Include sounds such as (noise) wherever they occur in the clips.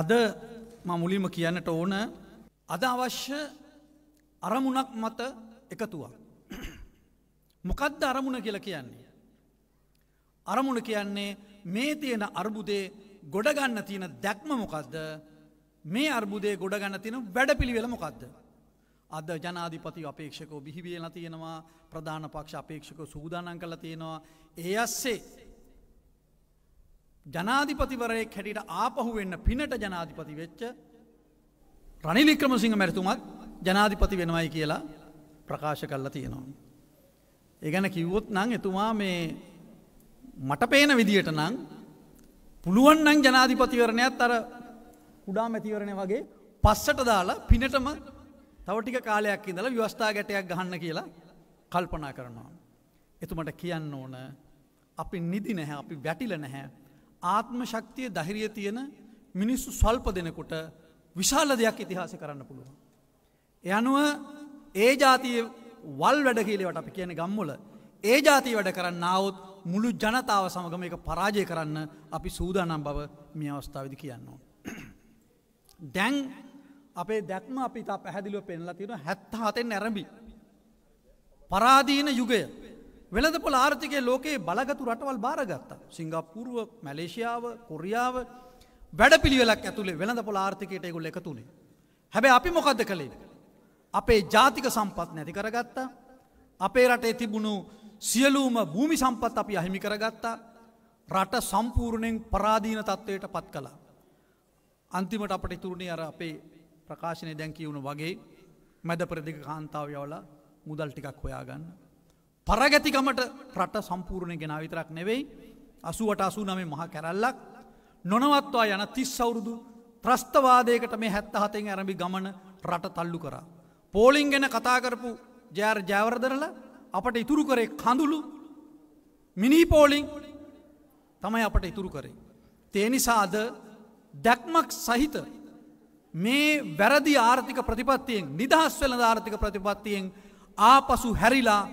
අද මුලින්ම කියන්නට ඕන අද අවශ්‍ය අරමුණක් මත එකතුවක්. මොකද්ද අරමුණ කියල කියන්නේ. අරමුණ කියන්නේ මේ තියෙන අර්බුදේ ගොඩගන්න තියෙන දැක්ම මොකක්ද මේ අර්බුදේ ගොඩගන්න තියෙන වැඩපිළිවෙල මොකක්ද. අද ජනාධිපති අපේක්ෂකෝ බිහිවියල තියෙනවා ප්‍රධාන පක්ෂ අපේක්ෂක සූදානන් කළ තියෙනවා ඒ අස්සේ ජනාධිපතිවරයෙක් හැටියට ආපහු වෙන්න පිනට ජනාධිපති වෙච්ච රනිලික්‍රමසිංහ මැරතුමත් ජනාධිපති වෙනවයි කියලා ප්‍රකාශ කල්ලා තියෙනවා. ඒගැන කිව්වොත් නං එතුමා මේ මට පේන විදියට නං පුළුවන් නං ජනාධිපතිවරණයත් අර කුඩා මැතිවරණය වගේ පස්සට දාලා පිනටම තවටික කාලයක් ඉඳල ව්‍යවස්ථා ගැටයක් ගහන්න කියලා කල්පනා කරනවා. එතුමට කියන්න ඕන අපි නිදි නැහැ අපි වැටිල නැහැ ආත්ම ශක්තිය දහිරිය තියෙන මිනිස්සු ස්වල්ප දෙනකොට විශාල දෙයක් ඉතිහාස කරන්න පුළුවන්. යනුව ඒ ජාතිය වල් වැඩ කියලවට අපි කියන ගම්මුල ඒ ජාතිය වැඩ කරන්න අවුත් මුළු ජනතාව සමගම එක පරාජය කරන්න අපි සූදානම් බව මේ අවස්ථාවදි කියන්නවා. දැන් අපේ දැක්ම අපි තා පැහැදිලිව පෙන්ලා තියෙන හැත්තහතෙන් ඇරඹි. පරාදීන යුගය වෙළඳ පොළ ආර්ථිකය ලෝකයේ බලගතු රටවල් භාරගත්තා. සිංගප්පුරුව මැලේෂයාව කොරියාව වැඩ පිළිවෙලක් ඇතුළේ වෙළඳ පොළ ආර්ථිකයට ගුල් එක තුළේ. හැබැ අපි මොකක්ද කළේ. අපේ ජාතික සම්පත් නැති කරගත්තා. අපේ රටේ තිබුණු සියලූම භූමි සම්පත් අපි අහිමි කරගත්තා. රට සම්පූර්ණයෙන් පරාධීන තත්ත්වයට පත් කලා. අන්තිමට අපට තුරණේ අර අපේ ප්‍රකාශනය දැන්කිවුණු වගේ මැද ප්‍රදික කාන්තාව යවල මුදල් ටිකක් හොයාගන්න. පරගැතිකමට රට සම්පූර්ණය ගෙන විතරක් නෙවෙයි අසුවට අසු නමේ මහ කැරල්ලක් නොනවත්වා යන තිස් අවුරුදු ත්‍රස්තවාදයකට මේ හැත්ත හතෙන් ඇරඹි ගමන රට තල්ලු කරා. පෝලිං ගැන කතාකරපු ජෑර් ජෑවරදරල අපට ඉතුරු කරේ කඳුළු මිනී පෝලිං තමයි අපට ඉතුරු කරේ. තේනිසාද දැක්මක් සහිත මේ වැරදි ආර්ථික ප්‍රතිපත්තියෙන් නිදහස් වෙල ආර්ථික ප්‍රතිපත්තියෙන් ආපසු හැරිලා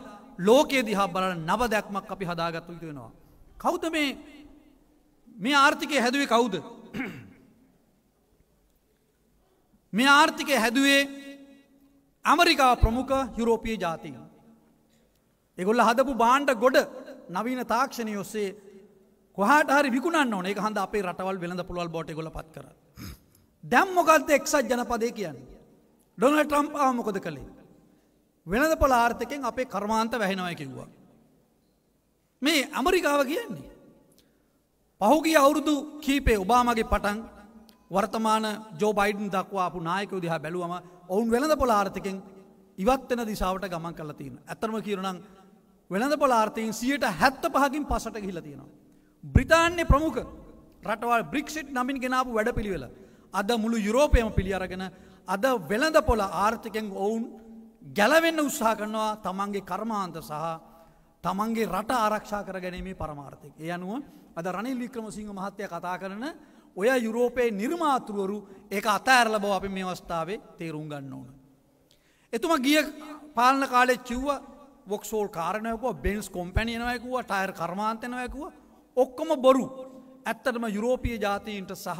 ලෝකයේ දිහා බලන නව දැක්මක් අපි හදාගත්තු යුතු වෙනවා. කෞද මේ මේ ආර්ථිකය හැදුවේ කවුද. (clears throat) මේ ආර්ථිකය හැදුවේ ඇමරිකා ප්‍රමුඛ යුරෝපිය ජාතිය. එගොල්ල හදපු බාණ්ඩ ගොඩ නවීන තාක්ෂණය ඔස්සේ කොහට හරි විකුණන්න ඕනේ හඳ අපේ රටවල් වෙළඳ පුළුවල් බොට ගොල පත් කර. (clears throat) දැම්මොකක්ද එක්සත් ජනපදය කියන්නේ. ඩොනල් ට්‍රම්පාව මොකද කළේ. වෙනද පොල ආර්ථකෙන් අපේ කර්මාන්ත වැහෙනවය කිව්වා. මේ ඇමරිකාව කියන්නේ. පහුගේ අවුරුදු කීපේ ඔබාමගේ පටන් වර්තමාන ජෝබයිඩන් දක්වාපු නායක දිහා බැලුවම ඔවුන් වෙළඳ පොල ආර්ථකෙන් ඉවත්වෙන දිසාවට ගමන් කල තියෙන. ඇතරම කියරනම් වෙළඳ පොල ආර්ථයෙන් සියයට හැත්ත පහකින් පසට හිල තියෙනවා. බ්‍රතාන්‍ය ප්‍රමුඛ රටවල් බ්‍රික්ෂිට් නමින් ගෙනාපු වැඩ පිළිවෙල. අද මුළු යුරෝපයම පිළි අරගෙන අද වෙළඳ පොල ආර්ථකෙන් ඔවුන් ගැලවෙන්න උත්සාහ කරනවා තමන්ගේ කර්මාන්ත සහ තමන්ගේ රට ආරක්ෂා කර ගැනීමේ පරමාර්ථය. ඒ අනුව අද රනිල් වික්‍රමසිංහ මහත්තය කතා කරන ඔය යුරෝපයේ නිර්මාතෘවරු ඒක අතඇරල බව අපි මේ අවස්ථාවේ තේරුම් ගන්න ඕන. එතුම ගිය පාලන කාලෙ චිව්ව වොක්සෝල් කාරණයක බෙන්ස් කොම්පැනියනවයකුව ටයර් කර්මාන්තනවයකුව ඔක්කොම බොරු ඇත්තටම යුරෝපිය ජාතීන්ට සහ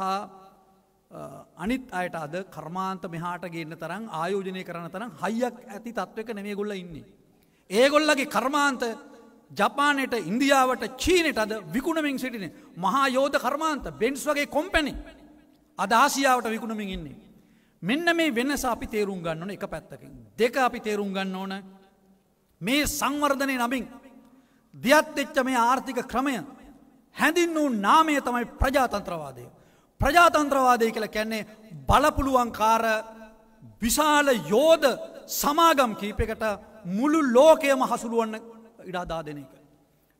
අනිත් අයට අද කර්මාන්ත මෙහාට ගන්න තරම් ආයෝජනය කරන තරම් හයියක් ඇති තත්වක නෙමේ ගොල්ල ඉන්නේ. ඒගොල්ලගේ කර්මාන්ත ජපානයට ඉන්දියාවට චීනට අද විකුණමින් සිටින මහා යෝධ කර්මාන්ත බෙන්ස් වගේ කොම්පැණි අදාසියාවට විකුණමින් ඉන්නේ. මෙන්න මේ වෙනස අපි තේරුම් ගන්න ඕන එක පැත්තකින්. දෙක අපි තේරුම් ගන්න ඕන මේ සංවර්ධනය නමින් දියත් එච්ච මේ ආර්ථික ක්‍රමය හැඳින් වූ නාමය තමයි ප්‍රජාතන්ත්‍රවාදය. ප්‍රජාතන්ත්‍රවාදය කියලා කැන්නේ බලපුළුවන්කාර විශාල යෝධ සමාගම් කීපකට මුළු ලෝකයම හසුරුවන්න ඉඩාදා දෙන එක.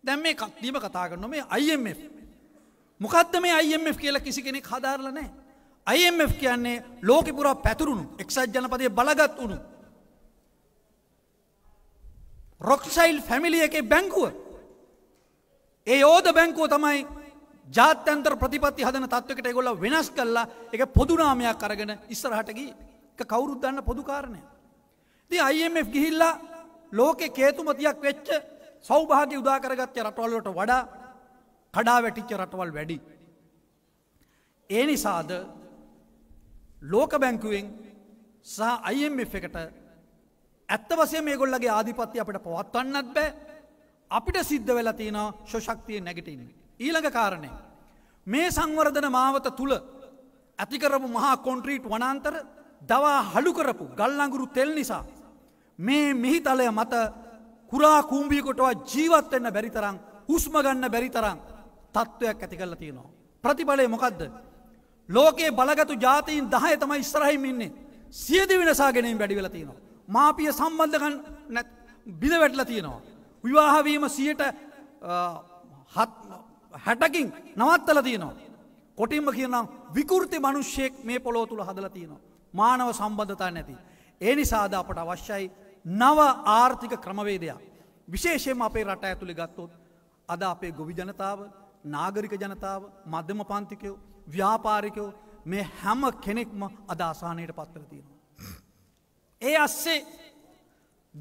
දැම් මේ කත්දීම කතා කරන මේ IMF. මොකක්ද මේ IMF කියලා කිසි කෙනෙක් හදාරල නෑ. IMF කියන්නේ ලෝකපුරා පැතුරුණු එක්සත් ජනපදය බලගත් වුණු. රොක්සයිල් ෆැමිලිය එක බැංකුව. ඒ යෝධ බැංකුව තමයි ජාත්‍යන්තර ප්‍රතිපත්ති හදන තත්වකට ඒගොල්ල වෙනස් කල්ලා එක පොදුනාමයක් අරගෙන ඉස්සරහටගී කවුරුද්දන්න පොදුකාරණය. ති IMF ගිහිල්ලා ලෝකෙ කේතුමතියක් වෙච්ච සෞභාග උදාකරගත්ය රටවල්ලට වඩා කඩා වැටිච්ච රටවල් වැඩි. ඒ නිසාද ලෝක බැංකුවෙන් සහ IMF එකට ඇත්ත වසේ මේ ගොල්ලගේ ආධිපත්ති අපට පවත්වන්නත් බෑ අපිට සිද්ධ වෙලා තියෙන ශෂක්තිය නැගටන්නේ. ඊළඟ කාරණය. මේ සංවර්ධන මාවත තුළ ඇතිකරපු මහා කොන්ට්‍රීට් වනන්තර දවා හඩු කරපු ගල්ලඟුරු තෙල් නිසා. මේ මිහිතලය මත කුරා කූම්බිකොටවා ජීවත්වෙන්න බැරිතරං හුස්මගන්න බැරිතරං තත්ත්වයක් ඇති කල්ල තියෙනවා. ප්‍රතිඵලය මොකක්ද. ලෝකයේ බලගතු ජාතීන් දහය තම ඉස්රහිම ඉන්නේ සියදි වෙනසා ගැනීම වැඩිවෙල තියෙනවා. මාපිය සම්බන්ධකන් බිඳ වැටල තියෙනවා. විවාහවීම සියට හැටකින් නවත්තල තියනවා. කොටින්ම කියනම් විකෘති මනුෂ්‍යයෙක් මේ පොළොව තුළ හදල තියනවා. මානව සම්බන්ධතා නැති. ඒ නිසාද අපට අවශ්‍යයි නව ආර්ථික ක්‍රමවේදයක්. විශේෂයෙන් අපේ රට ඇතුළි ගත්තොත් අද අපේ ගොවි ජනතාව නාගරික ජනතාව මධ්‍යම පන්තිකයෝ ව්‍යාපාරිකයෝ මේ හැම කෙනෙක්ම අදාසානයට පත්වල තියෙනවා. ඒ අස්සේ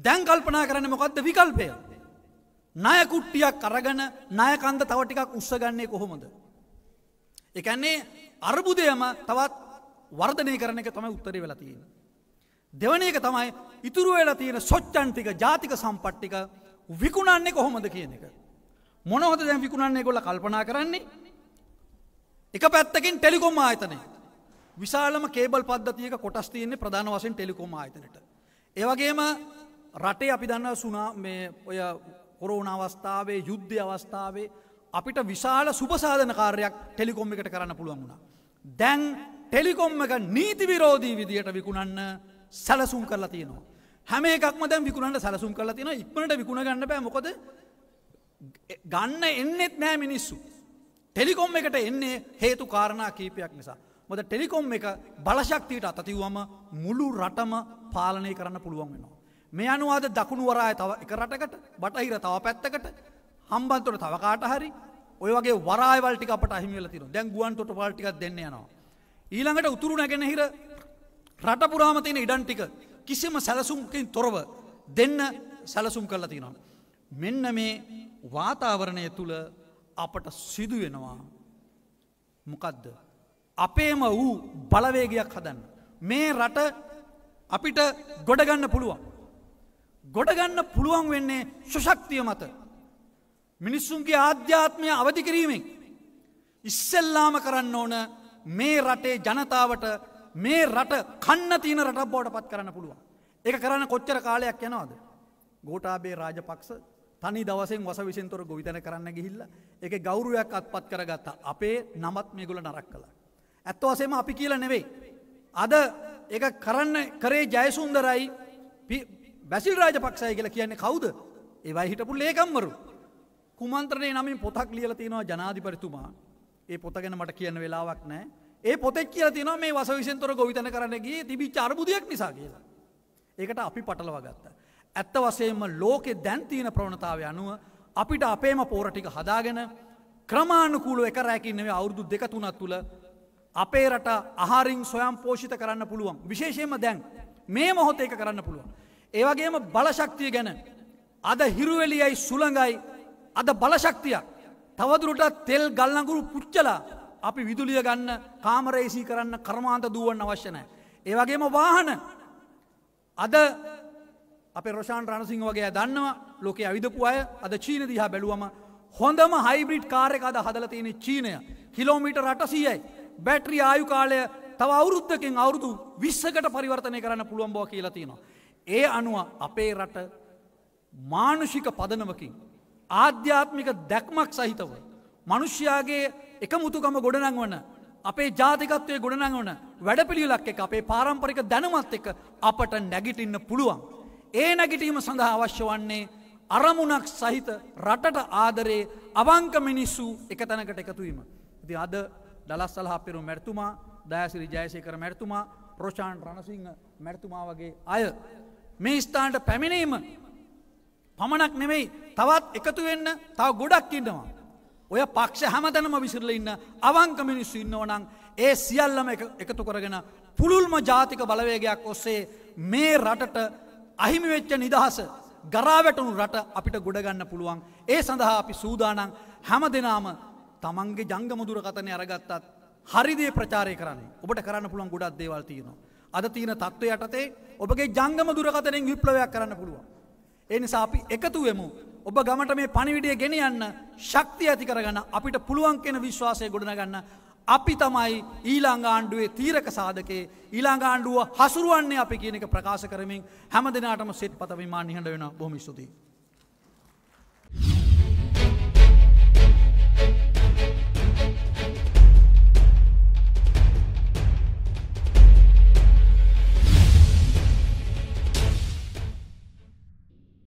දැන් කල්පනා කරන්න මොකක්ද විකල්පය ණයකුට්ටියක් අරගෙන ණයකන්ද තව ටිකක් උස්සගන්නේ කොහොමද? ඒ කියන්නේ අර්බුදයම තවත් වර්ධනය කරන එක තමයි උත්තරේ වෙලා තියෙන්නේ. දෙවන එක තමයි ඉතුරු වෙලා තියෙන සොච්චන් ටික ජාතික සම්පත් ටික විකුණන්නේ කොහොමද කියන එක. මොනවද දැන් විකුණන්නේ ඒගොල්ලෝ කල්පනා කරන්නේ? එක පැත්තකින් ටෙලිකොම් ආයතනය. විශාලම කේබල් පද්ධතියක කොටස් තියෙන්නේ ප්‍රධාන වශයෙන් ටෙලිකොම් ආයතනයට. ඒ වගේම රටේ අපි දන්නවා සුනා මේ ඔය කොරෝණ අවස්ථාවේ යුද්ධ අවස්ථාවේ අපිට විශාල සුපසාධන කාරයක් ටෙලිකොම් එකට කරන්න පුළුවන් වුණා. දැන් ටෙලිකොම් එක නීති විරෝධී විදියට විකුණන්න සැලසුම් කරලා තියෙනවා. හැම එකක්ම දැන් විකුණට සැලසුම් කරලා තියෙන ඉක්මට විකුණ ගන්න බෑ මොකොද ගන්න එන්නෙත් නෑ මිනිස්සු. ටෙලිකොම් එකට එන්නේ හේතු කාරණා කීපයක් නිසා. මොද ටෙලිකොම් එක බලශක්තියට අතතිවම මුළු රටම පාලනය කරන්න පුළුවන් වෙනවා. මේ අනුව අද දකුණු වරාය තව එක රටකට බටහිර තව පැත්තකට හම්බන්තොට තවකාට හරි ඔය වගේ වරායවල්ටි අපට අහිමිල තින දැන් ගුවන්තොට පාල්ටික් දෙන්න යනවා. ඊළඟට උතුරු නැගෙනහිර රටපුරාමතින ඉඩන්ටික කිසිම සැලසුම්කින් තොරව දෙන්න සැලසුම් කරලා තිනවා. මෙන්න මේ වාතාවරණය තුළ අපට සිදුවෙනවා මොකදද. අපේම වූ බලවේගයක් හදන්න. මේ රට අපිට ගොඩගන්න පුළුවන්. ගොඩගන්න පුළුවන් වෙන්නේ ශුෂක්තිය මත. මිනිස්සුන්ගේ ආධ්‍යාත්මය අවධි කිරීමෙන්. ඉස්සෙල්ලාම කරන්න ඕන මේ රටේ ජනතාවට මේ රට කන්න තියන රට බෝඩ පත් කරන්න පුළුවන්. එක කරන්න කොච්චර කාලයක් යනවාද. ගෝටාබේ රාජපක්ෂ තනි දවසෙන් වස විසින්තොර ගොවිතන කරන්න ගිහිල්ල එක ගෞරුවයක් අත්පත් කරගත්ත අපේ නමත් මේගුල නරක් කළ. ඇත්ත වසේම අපි කියල නෙවෙයි. අද එක කරන්න කරේ ජයසුන්දරයි බැසිල් රාජ පක්ෂය කියලා කියන්නේ කවුද ඒවයි හිටපු ලේකම්වරු කුමන්ත්‍රණය නමින් පොතක් ලියල තියෙනවා ජනාධිපරිතුමා ඒ පොත ගැන මට කියන්න වෙලාවක් නෑ ඒ පොතෙක් කියල තින මේ වස විසන්තොර ගොවිතන කරනගේ තිබි චර්බුදයක් නිසා කියලා ඒකට අපි පටලව ගත්ත ඇත්ත වසේම ලෝකෙ දැන්තිීන ප්‍රවණතාව අනුව අපිට අපේම පෝරටික හදාගෙන ක්‍රමාණුකූල එක රැකින්නවේ අවුරුදු දෙක තුනත් තුළ අපේ රට අහාරින් සොයම් පෝෂිත කරන්න පුළුවන් විශේෂයම දැන් මේ මොහොත ඒක කරන්න පුළුවන් ඒවගේම බලශක්තිය ගැන අද හිරුවෙලියයි සුළඟයි අද බලශක්තියක් තවදුරට තෙල් ගල්ලඟුරු පුච්චලා අපි විදුලිය ගන්න කාමරේසි කරන්න කර්මාන්ත දුවන්න අවශ්‍යනෑ. ඒවගේම වාහන අද අප රෝෂාන් රණසිංහ වගේ දන්නවා ලෝකේ අවිදපු අය අද චීන දිහා බැලුවම හොඳම හයිබ්‍රිඩ් කාරයක අද හදල තියෙන චීනය කිලෝමීට රටසීයයි බැට්‍රී ආයු කාලය තව අවුරුද්ධකින් අවුරුදු විස්සකට පරිවර්තනය කරන්න පුළුවන් බෝ කියලතිනවා. ඒ අනුව අපේ රට මානුෂික පදනමකින් ආධ්‍යාත්මික දැක්මක් සහිතව මනුෂ්‍යයාගේ එක මුතුකම ගොඩනංවන අපේ ජාතිකත්වය ගොඩනංවන වැඩපිළිලක් එක අපේ පාරම්පරික දැනුමත් එක අපට නැගිටින්න පුළුවන්. ඒ නැගිටීම සඳහා අවශ්‍ය වන්නේ අරමුණක් සහිත රටට ආදරේ අවංක මිනිස්සු එක තැනකට එකතුවීම. ඉති අද දලස් සලහපිරු මැරතුමා දෑසිරි ජයසය කර මැරතුමා ප්‍රෝෂාන් රණසිංහ මැරතුමා වගේ අය මේ ස්ථානට පැමිණීම පමණක් නෙමෙයි තවත් එකතු වෙන්න තව ගොඩක් ඉන්නවා. ඔය පක්ෂ හැමතැනම විසිරල ඉන්න අවංක මිනිස්සු ඉන්නවනං ඒ සියල්ලම එකතු කරගෙන පුළුල්ම ජාතික බලවේගයක් ඔස්සේ මේ රටට අහිමිවෙච්ච නිදහස ගරාවැටුණු රට අපිට ගොඩගන්න පුළුවන් ඒ සඳහා අපි සූදානං හැම දෙනාම තමන්ගේ ජංගමුදුරකතනය අරගත්තත් හරිදේ ප්‍රචාරය කරන්න ඔබට කරන්න පුළුවන් ගොඩක් දේවල්තියනවා. අද තියෙන තත්ත්ව යටතේ ඔබගේ ජංගම දුරකතනෙන් විප්ලවයක් කරන්න පුළුවන්. එනිසා අපි එකතුවෙමු ඔබ ගමට මේ පණිවිඩිය ගෙන යන්න ශක්තිය ඇති කරගන්න අපිට පුළුවන් කෙන විශ්වාසය ගොඩනගන්න අපි තමයි ඊළංග ආණ්ඩුවේ තීරක සාධකේ ඊළංග ආණ්ඩුව හසුරුවන්නේ අපි කියන එක ප්‍රකාශ කරමින් හැම දෙනාටම සෙත් පතවිමා නිහඬ වෙන බොහොම ස්තුතියි.